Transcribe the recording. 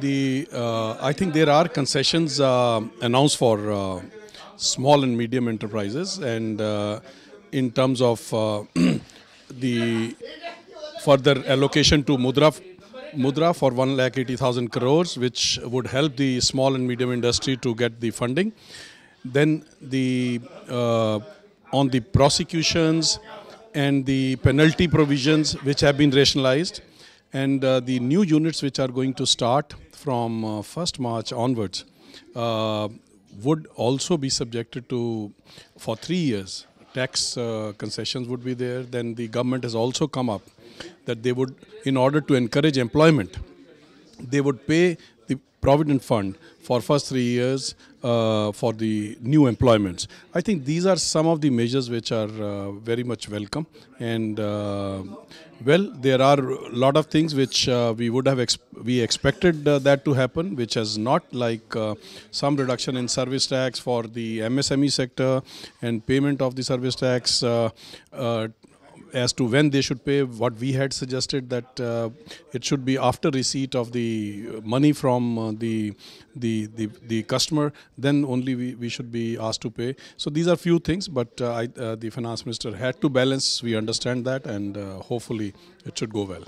the uh, I think there are concessions uh, announced for uh, small and medium enterprises, and uh, in terms of uh, the further allocation to Mudra Mudra for one lakh eighty thousand crores, which would help the small and medium industry to get the funding. Then the uh, on the prosecutions and the penalty provisions which have been rationalized and uh, the new units which are going to start from uh, 1st March onwards uh, would also be subjected to, for three years, tax uh, concessions would be there. Then the government has also come up that they would, in order to encourage employment, they would pay the provident fund for first three years uh, for the new employments. I think these are some of the measures which are uh, very much welcome and uh, well there are a lot of things which uh, we would have ex we expected uh, that to happen which has not like uh, some reduction in service tax for the MSME sector and payment of the service tax as to when they should pay, what we had suggested that uh, it should be after receipt of the money from uh, the, the, the the customer, then only we, we should be asked to pay. So these are few things, but uh, I, uh, the finance minister had to balance. We understand that, and uh, hopefully it should go well.